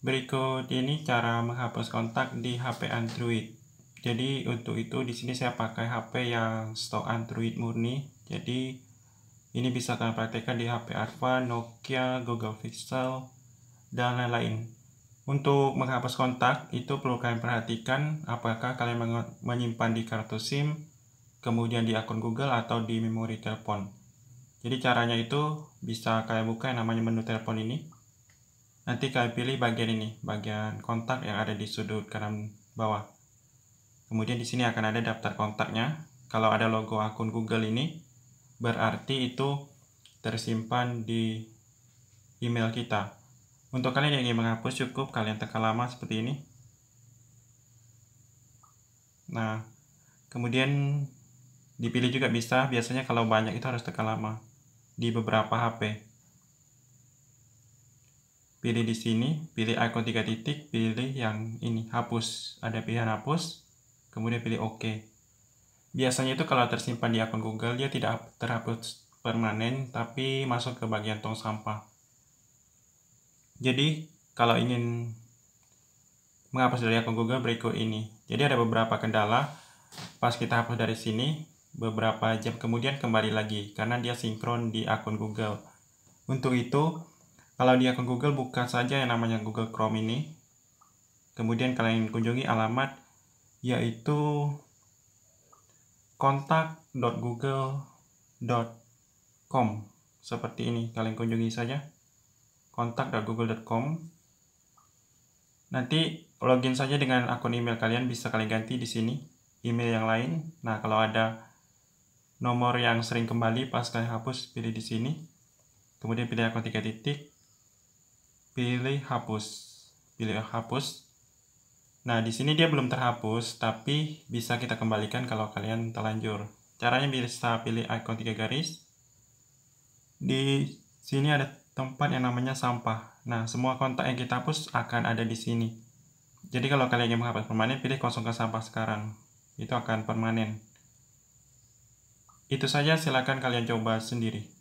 Berikut ini cara menghapus kontak di HP Android. Jadi untuk itu di sini saya pakai HP yang stok Android murni. Jadi ini bisa kalian praktekkan di HP Arva, Nokia, Google Pixel, dan lain-lain. Untuk menghapus kontak itu perlu kalian perhatikan apakah kalian menyimpan di kartu SIM, kemudian di akun Google atau di memori telepon. Jadi caranya itu bisa kalian buka yang namanya menu telepon ini. Nanti kalian pilih bagian ini, bagian kontak yang ada di sudut kanan bawah. Kemudian di sini akan ada daftar kontaknya. Kalau ada logo akun Google ini, berarti itu tersimpan di email kita. Untuk kalian yang ingin menghapus, cukup kalian tekan lama seperti ini. Nah, kemudian dipilih juga bisa. Biasanya kalau banyak itu harus tekan lama di beberapa HP pilih di sini, pilih icon tiga titik, pilih yang ini, hapus. Ada pilihan hapus, kemudian pilih OK. Biasanya itu kalau tersimpan di akun Google, dia tidak terhapus permanen, tapi masuk ke bagian tong sampah. Jadi, kalau ingin menghapus dari akun Google berikut ini. Jadi ada beberapa kendala, pas kita hapus dari sini, beberapa jam kemudian kembali lagi, karena dia sinkron di akun Google. Untuk itu, kalau dia ke Google, buka saja yang namanya Google Chrome ini. Kemudian kalian kunjungi alamat yaitu kontak.google.com seperti ini. Kalian kunjungi saja kontak.google.com. Nanti login saja dengan akun email kalian bisa kalian ganti di sini email yang lain. Nah, kalau ada nomor yang sering kembali pas kalian hapus pilih di sini kemudian pilih akun tiga titik pilih hapus. Pilih hapus. Nah, di sini dia belum terhapus, tapi bisa kita kembalikan kalau kalian terlanjur. Caranya bisa pilih icon tiga garis. Di sini ada tempat yang namanya sampah. Nah, semua kontak yang kita hapus akan ada di sini. Jadi kalau kalian ingin menghapus permanen, pilih kosongkan sampah sekarang. Itu akan permanen. Itu saja, silakan kalian coba sendiri.